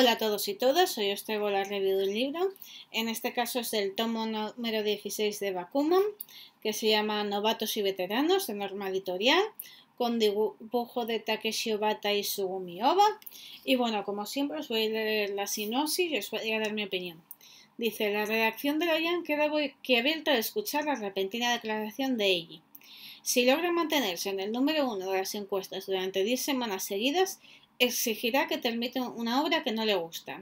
Hola a todos y todas, hoy os traigo la review de un libro, en este caso es el tomo número 16 de Bakuman, que se llama Novatos y Veteranos, de norma editorial, con dibujo de Takeshi Obata y Sugumi Oba, y bueno, como siempre os voy a leer la sinopsis y os voy a dar mi opinión. Dice, la redacción de Ryan queda abierta a escuchar la repentina declaración de Eiji. Si logra mantenerse en el número uno de las encuestas durante 10 semanas seguidas, exigirá que termine una obra que no le gusta.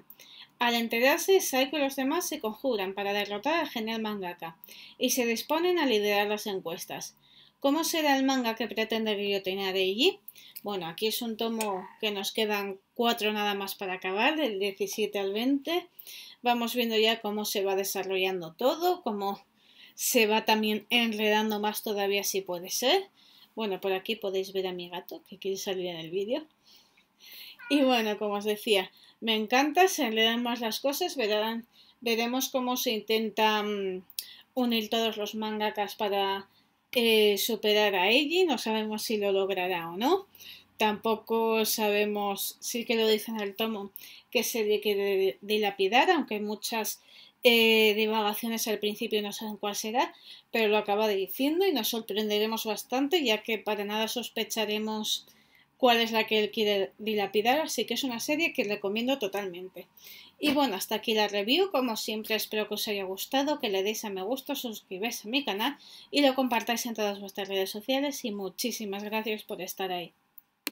Al enterarse, Saiko y los demás se conjuran para derrotar al genial mangaka y se disponen a liderar las encuestas. ¿Cómo será el manga que pretende guillotinar Eiji? Bueno, aquí es un tomo que nos quedan cuatro nada más para acabar, del 17 al 20. Vamos viendo ya cómo se va desarrollando todo, cómo se va también enredando más todavía si puede ser. Bueno, por aquí podéis ver a mi gato que quiere salir en el vídeo. Y bueno, como os decía, me encanta, se le dan más las cosas, verán, veremos cómo se intenta mm, unir todos los mangakas para eh, superar a Eiji, no sabemos si lo logrará o no. Tampoco sabemos, si que lo dicen al tomo, que se le quiere dilapidar, aunque muchas eh, divagaciones al principio no saben cuál será, pero lo acaba diciendo y nos sorprenderemos bastante, ya que para nada sospecharemos cuál es la que él quiere dilapidar, así que es una serie que recomiendo totalmente. Y bueno, hasta aquí la review, como siempre espero que os haya gustado, que le deis a me gusta, suscribáis a mi canal y lo compartáis en todas vuestras redes sociales y muchísimas gracias por estar ahí.